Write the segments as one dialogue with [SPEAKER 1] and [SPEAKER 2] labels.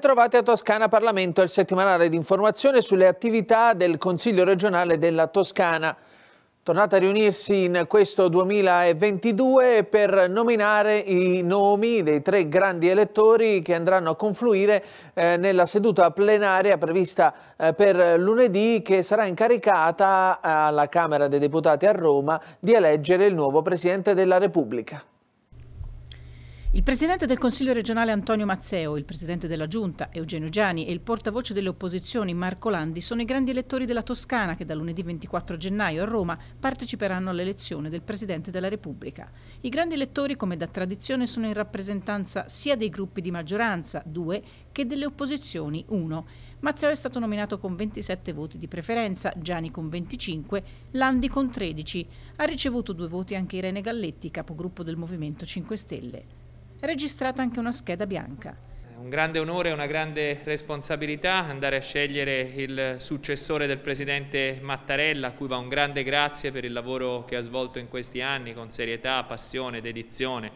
[SPEAKER 1] Bentrovati a Toscana Parlamento, il settimanale di informazione sulle attività del Consiglio regionale della Toscana. Tornata a riunirsi in questo 2022 per nominare i nomi dei tre grandi elettori che andranno a confluire eh, nella seduta plenaria prevista eh, per lunedì che sarà incaricata alla Camera dei Deputati a Roma di eleggere il nuovo Presidente della Repubblica.
[SPEAKER 2] Il presidente del Consiglio regionale Antonio Mazzeo, il presidente della Giunta Eugenio Giani e il portavoce delle opposizioni Marco Landi sono i grandi elettori della Toscana che da lunedì 24 gennaio a Roma parteciperanno all'elezione del presidente della Repubblica. I grandi elettori, come da tradizione, sono in rappresentanza sia dei gruppi di maggioranza, due, che delle opposizioni, uno. Mazzeo è stato nominato con 27 voti di preferenza, Gianni con 25, Landi con 13. Ha ricevuto due voti anche Irene Galletti, capogruppo del Movimento 5 Stelle registrata anche una scheda bianca.
[SPEAKER 3] un grande onore e una grande responsabilità andare a scegliere il successore del presidente Mattarella, a cui va un grande grazie per il lavoro che ha svolto in questi anni con serietà, passione, dedizione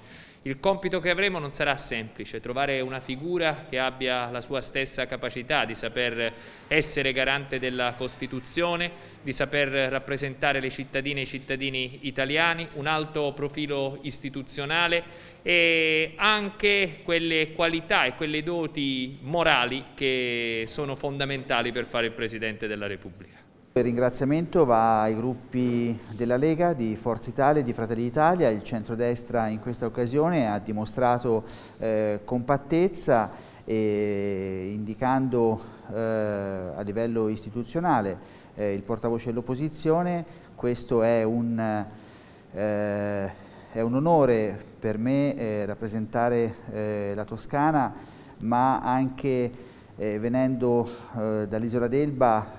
[SPEAKER 3] il compito che avremo non sarà semplice, trovare una figura che abbia la sua stessa capacità di saper essere garante della Costituzione, di saper rappresentare le cittadine e i cittadini italiani, un alto profilo istituzionale e anche quelle qualità e quelle doti morali che sono fondamentali per fare il Presidente della Repubblica.
[SPEAKER 4] Il ringraziamento va ai gruppi della Lega, di Forza Italia e di Fratelli d'Italia. Il centrodestra in questa occasione ha dimostrato eh, compattezza e indicando eh, a livello istituzionale eh, il portavoce dell'opposizione. Questo è un, eh, è un, onore per me eh, rappresentare eh, la Toscana ma anche eh, venendo eh, dall'isola d'Elba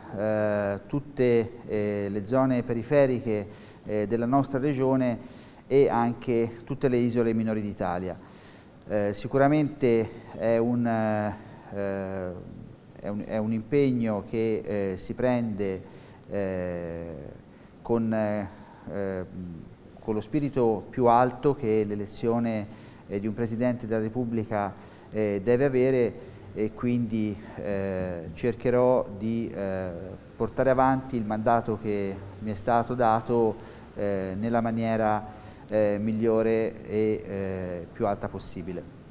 [SPEAKER 4] eh, tutte eh, le zone periferiche eh, della nostra regione e anche tutte le isole minori d'Italia. sicuramente è un, è, un, è un, impegno che si prende con con lo spirito più alto che l'elezione eh, di un Presidente della Repubblica eh, deve avere e quindi eh, cercherò di eh, portare avanti il mandato che mi è stato dato eh, nella maniera eh, migliore e eh, più alta possibile.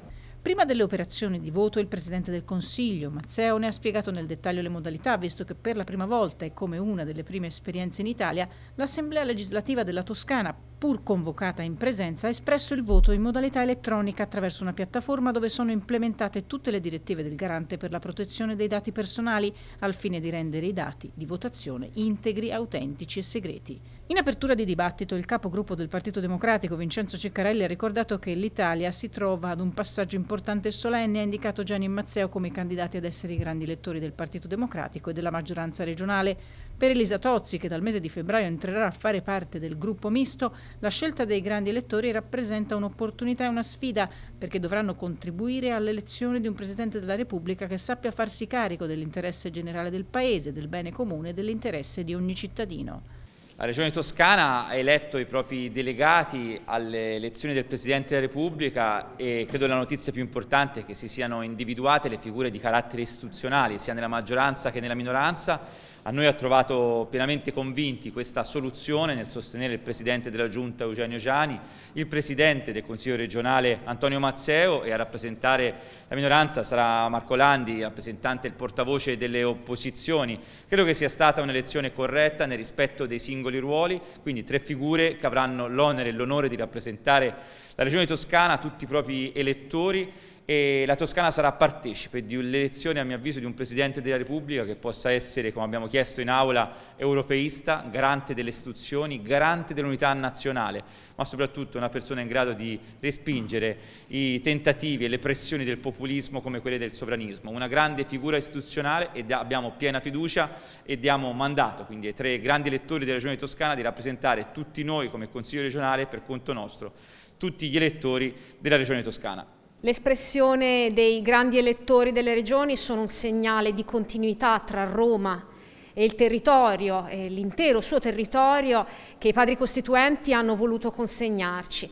[SPEAKER 2] Prima delle operazioni di voto il Presidente del Consiglio, Mazzeo, ne ha spiegato nel dettaglio le modalità, visto che per la prima volta e come una delle prime esperienze in Italia, l'Assemblea legislativa della Toscana pur convocata in presenza, ha espresso il voto in modalità elettronica attraverso una piattaforma dove sono implementate tutte le direttive del garante per la protezione dei dati personali al fine di rendere i dati di votazione integri, autentici e segreti. In apertura di dibattito il capogruppo del Partito Democratico Vincenzo Ciccarelli ha ricordato che l'Italia si trova ad un passaggio importante e solenne e ha indicato Gianni Mazzeo come candidati ad essere i grandi elettori del Partito Democratico e della maggioranza regionale. Per Elisa Tozzi, che dal mese di febbraio entrerà a fare parte del gruppo misto, la scelta dei grandi elettori rappresenta un'opportunità e una sfida perché dovranno contribuire all'elezione di un Presidente della Repubblica che sappia farsi carico dell'interesse generale del Paese, del bene comune e dell'interesse di ogni cittadino.
[SPEAKER 5] La Regione Toscana ha eletto i propri delegati alle elezioni del Presidente della Repubblica e credo la notizia più importante è che si siano individuate le figure di carattere istituzionale sia nella maggioranza che nella minoranza. A noi ha trovato pienamente convinti questa soluzione nel sostenere il Presidente della Giunta Eugenio Giani, il Presidente del Consiglio regionale Antonio Mazzeo e a rappresentare la minoranza sarà Marco Landi, rappresentante e portavoce delle opposizioni. Credo che sia stata un'elezione corretta nel rispetto dei singoli singoli ruoli, quindi tre figure che avranno l'onere e l'onore di rappresentare la Regione Toscana, tutti i propri elettori e la Toscana sarà partecipe dell'elezione, a mio avviso, di un Presidente della Repubblica che possa essere, come abbiamo chiesto in aula, europeista, garante delle istituzioni, garante dell'unità nazionale, ma soprattutto una persona in grado di respingere i tentativi e le pressioni del populismo come quelle del sovranismo. Una grande figura istituzionale e abbiamo piena fiducia e diamo mandato quindi ai tre grandi elettori della Regione Toscana di rappresentare tutti noi come Consiglio regionale per conto nostro, tutti gli elettori della Regione Toscana.
[SPEAKER 6] L'espressione dei grandi elettori delle regioni sono un segnale di continuità tra Roma e il territorio, e l'intero suo territorio che i padri costituenti hanno voluto consegnarci,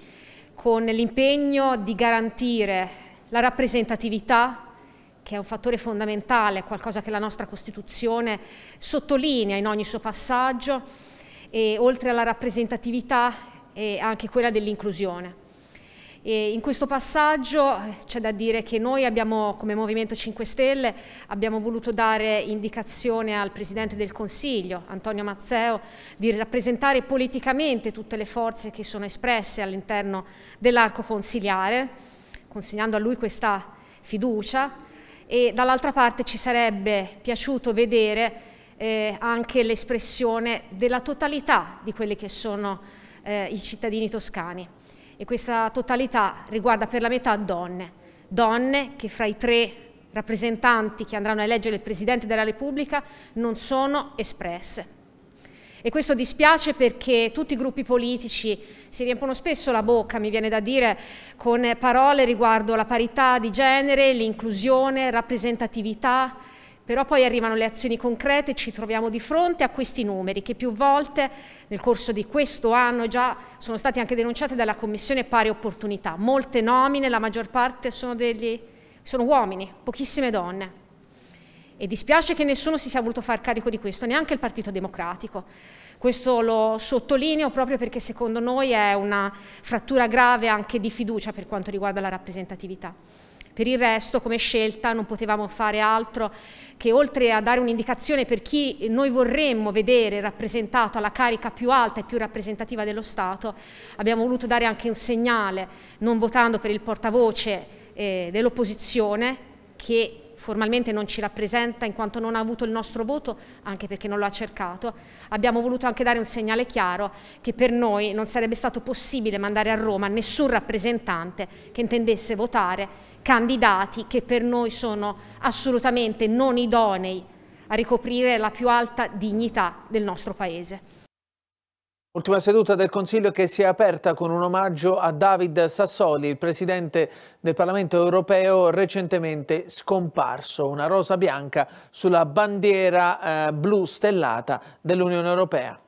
[SPEAKER 6] con l'impegno di garantire la rappresentatività, che è un fattore fondamentale, qualcosa che la nostra Costituzione sottolinea in ogni suo passaggio, e oltre alla rappresentatività è anche quella dell'inclusione. E in questo passaggio eh, c'è da dire che noi abbiamo, come Movimento 5 Stelle, abbiamo voluto dare indicazione al Presidente del Consiglio, Antonio Mazzeo, di rappresentare politicamente tutte le forze che sono espresse all'interno dell'arco consiliare, consegnando a lui questa fiducia, e dall'altra parte ci sarebbe piaciuto vedere eh, anche l'espressione della totalità di quelli che sono eh, i cittadini toscani e questa totalità riguarda per la metà donne, donne che fra i tre rappresentanti che andranno a eleggere il Presidente della Repubblica non sono espresse. E questo dispiace perché tutti i gruppi politici si riempono spesso la bocca, mi viene da dire, con parole riguardo la parità di genere, l'inclusione, rappresentatività, però poi arrivano le azioni concrete, e ci troviamo di fronte a questi numeri che più volte nel corso di questo anno già sono stati anche denunciati dalla Commissione Pari Opportunità. Molte nomine, la maggior parte sono, degli, sono uomini, pochissime donne. E dispiace che nessuno si sia voluto far carico di questo, neanche il Partito Democratico. Questo lo sottolineo proprio perché secondo noi è una frattura grave anche di fiducia per quanto riguarda la rappresentatività. Per il resto, come scelta, non potevamo fare altro che oltre a dare un'indicazione per chi noi vorremmo vedere rappresentato alla carica più alta e più rappresentativa dello Stato, abbiamo voluto dare anche un segnale, non votando per il portavoce eh, dell'opposizione, che formalmente non ci rappresenta in quanto non ha avuto il nostro voto, anche perché non lo ha cercato, abbiamo voluto anche dare un segnale chiaro che per noi non sarebbe stato possibile mandare a Roma nessun rappresentante che intendesse votare candidati che per noi sono assolutamente non idonei a ricoprire la più alta dignità del nostro Paese.
[SPEAKER 1] Ultima seduta del Consiglio che si è aperta con un omaggio a David Sassoli, il Presidente del Parlamento europeo recentemente scomparso, una rosa bianca sulla bandiera eh, blu stellata dell'Unione Europea.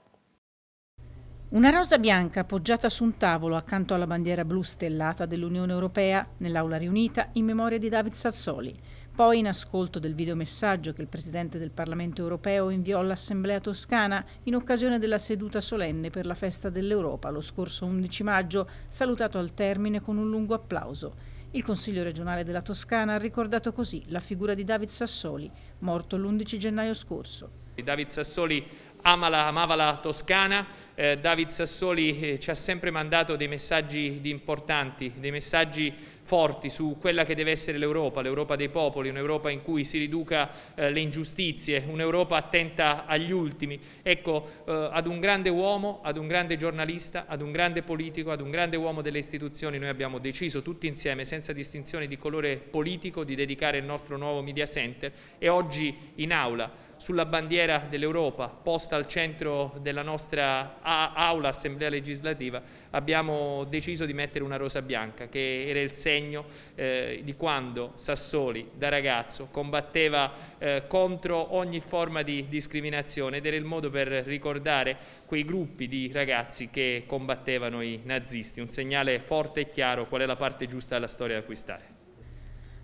[SPEAKER 2] Una rosa bianca appoggiata su un tavolo accanto alla bandiera blu stellata dell'Unione Europea nell'aula riunita in memoria di David Sassoli. Poi, in ascolto del videomessaggio che il Presidente del Parlamento europeo inviò all'Assemblea toscana in occasione della seduta solenne per la Festa dell'Europa lo scorso 11 maggio, salutato al termine con un lungo applauso. Il Consiglio regionale della Toscana ha ricordato così la figura di David Sassoli, morto l'11 gennaio scorso.
[SPEAKER 3] David Sassoli ama la, amava la Toscana, eh, David Sassoli eh, ci ha sempre mandato dei messaggi importanti, dei messaggi forti su quella che deve essere l'Europa, l'Europa dei popoli, un'Europa in cui si riduca eh, le ingiustizie, un'Europa attenta agli ultimi. Ecco, eh, ad un grande uomo, ad un grande giornalista, ad un grande politico, ad un grande uomo delle istituzioni noi abbiamo deciso tutti insieme, senza distinzione di colore politico, di dedicare il nostro nuovo Media Center e oggi in aula sulla bandiera dell'Europa posta al centro della nostra aula assemblea legislativa abbiamo deciso di mettere una rosa bianca che era il segno eh, di quando Sassoli da ragazzo combatteva eh, contro ogni forma di discriminazione ed era il modo per ricordare quei gruppi di ragazzi che combattevano i nazisti, un segnale forte e chiaro qual è la parte giusta della storia da acquistare.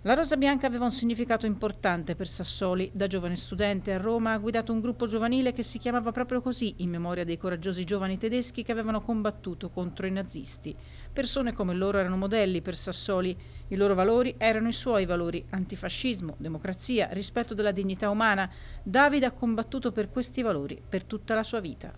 [SPEAKER 2] La Rosa Bianca aveva un significato importante per Sassoli. Da giovane studente a Roma ha guidato un gruppo giovanile che si chiamava proprio così, in memoria dei coraggiosi giovani tedeschi che avevano combattuto contro i nazisti. Persone come loro erano modelli per Sassoli. I loro valori erano i suoi valori, antifascismo, democrazia, rispetto della dignità umana. Davide ha combattuto per questi valori per tutta la sua vita.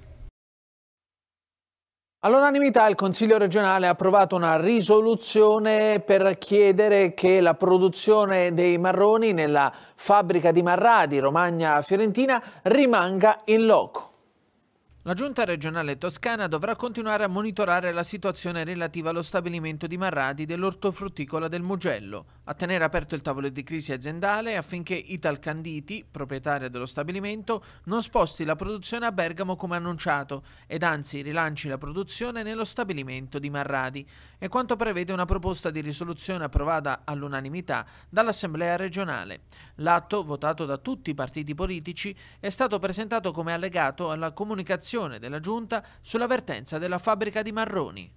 [SPEAKER 1] All'unanimità il Consiglio regionale ha approvato una risoluzione per chiedere che la produzione dei marroni nella fabbrica di Marradi, Romagna Fiorentina, rimanga in loco. La Giunta regionale toscana dovrà continuare a monitorare la situazione relativa allo stabilimento di Marradi dell'ortofrutticola del Mugello a tenere aperto il tavolo di crisi aziendale affinché Ital Canditi, proprietaria dello stabilimento, non sposti la produzione a Bergamo come annunciato ed anzi rilanci la produzione nello stabilimento di Marradi. È quanto prevede una proposta di risoluzione approvata all'unanimità dall'Assemblea regionale. L'atto, votato da tutti i partiti politici, è stato presentato come allegato alla comunicazione della Giunta sulla vertenza della fabbrica di Marroni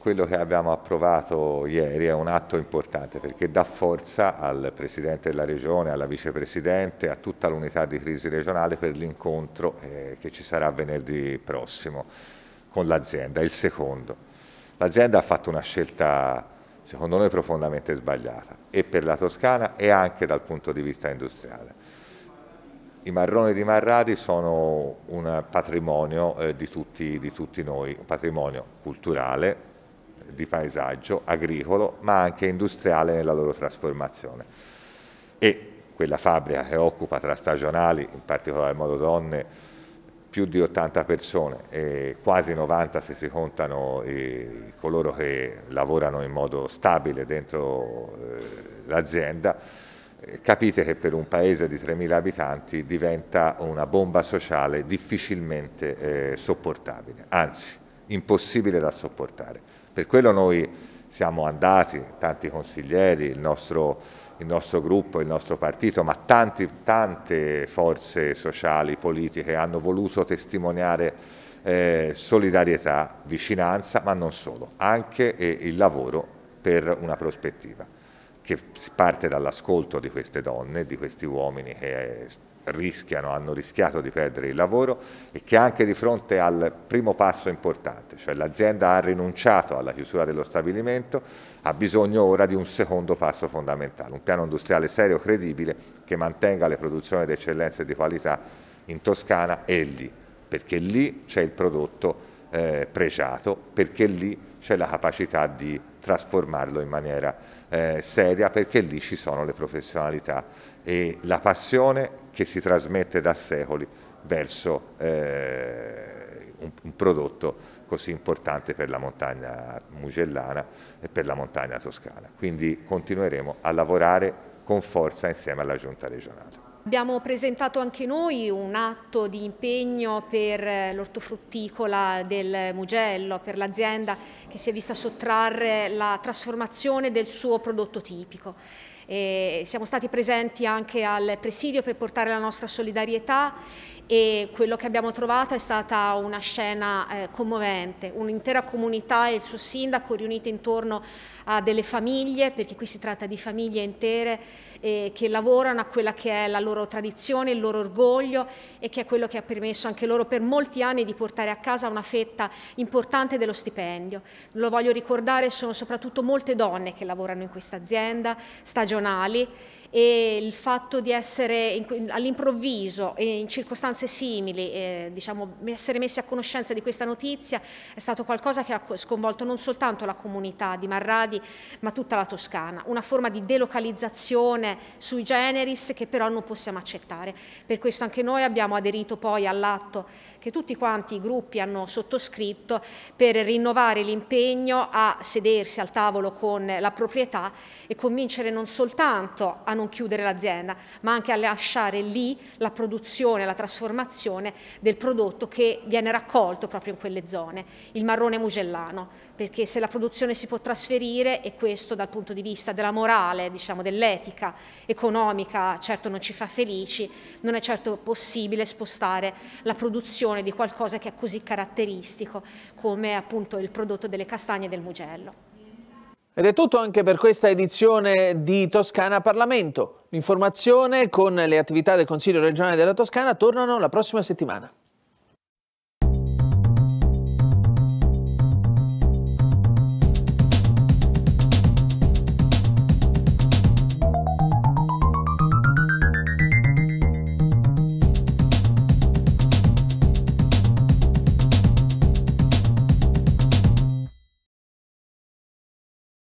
[SPEAKER 7] quello che abbiamo approvato ieri è un atto importante perché dà forza al Presidente della Regione, alla Vicepresidente, a tutta l'unità di crisi regionale per l'incontro eh, che ci sarà venerdì prossimo con l'azienda, il secondo. L'azienda ha fatto una scelta secondo noi profondamente sbagliata e per la Toscana e anche dal punto di vista industriale. I marroni di Marradi sono un patrimonio eh, di, tutti, di tutti noi, un patrimonio culturale, di paesaggio agricolo ma anche industriale nella loro trasformazione. E quella fabbrica che occupa tra stagionali, in particolar modo donne, più di 80 persone, e quasi 90 se si contano i, coloro che lavorano in modo stabile dentro eh, l'azienda, eh, capite che per un paese di 3.000 abitanti diventa una bomba sociale difficilmente eh, sopportabile, anzi impossibile da sopportare. Per quello noi siamo andati, tanti consiglieri, il nostro, il nostro gruppo, il nostro partito, ma tanti, tante forze sociali, politiche hanno voluto testimoniare eh, solidarietà, vicinanza, ma non solo, anche eh, il lavoro per una prospettiva che parte dall'ascolto di queste donne, di questi uomini che eh, rischiano, hanno rischiato di perdere il lavoro e che anche di fronte al primo passo importante, cioè l'azienda ha rinunciato alla chiusura dello stabilimento, ha bisogno ora di un secondo passo fondamentale, un piano industriale serio, credibile, che mantenga le produzioni d'eccellenza e di qualità in Toscana e lì, perché lì c'è il prodotto eh, pregiato, perché lì c'è la capacità di trasformarlo in maniera eh, seria, perché lì ci sono le professionalità e la passione che si trasmette da secoli verso eh, un, un, prodotto così importante per la montagna mugellana e per la montagna toscana. Quindi continueremo a lavorare con forza insieme alla Giunta regionale.
[SPEAKER 6] Abbiamo presentato anche noi un atto di impegno per eh, l'ortofrutticola del Mugello, per l'azienda che si è vista sottrarre la trasformazione del suo prodotto tipico. E siamo stati presenti anche al presidio per portare la nostra solidarietà e quello che abbiamo trovato è stata una scena eh, commovente, un'intera comunità e il suo sindaco riunite intorno a delle famiglie, perché qui si tratta di famiglie intere eh, che lavorano a quella che è la loro tradizione, il loro orgoglio e che è quello che ha permesso anche loro per molti anni di portare a casa una fetta importante dello stipendio. Lo voglio ricordare, sono soprattutto molte donne che lavorano in questa azienda, stagionali, e il fatto di essere all'improvviso e in circostanze simili, eh, diciamo, essere messi a conoscenza di questa notizia è stato qualcosa che ha sconvolto non soltanto la comunità di Marradi, ma tutta la Toscana. Una forma di delocalizzazione sui generis che però non possiamo accettare. Per questo anche noi abbiamo aderito poi all'atto che tutti quanti i gruppi hanno sottoscritto per rinnovare l'impegno a sedersi al tavolo con la proprietà e convincere non soltanto a non chiudere l'azienda, ma anche a lasciare lì la produzione, la trasformazione del prodotto che viene raccolto proprio in quelle zone, il marrone mugellano, perché se la produzione si può trasferire e questo dal punto di vista della morale, diciamo, dell'etica economica, certo non ci fa felici, non è certo possibile spostare la produzione produzione di qualcosa che è così caratteristico come appunto il prodotto delle castagne e del Mugello.
[SPEAKER 1] Ed è tutto anche per questa edizione di Toscana Parlamento. L'informazione con le attività del Consiglio regionale della Toscana tornano la prossima settimana.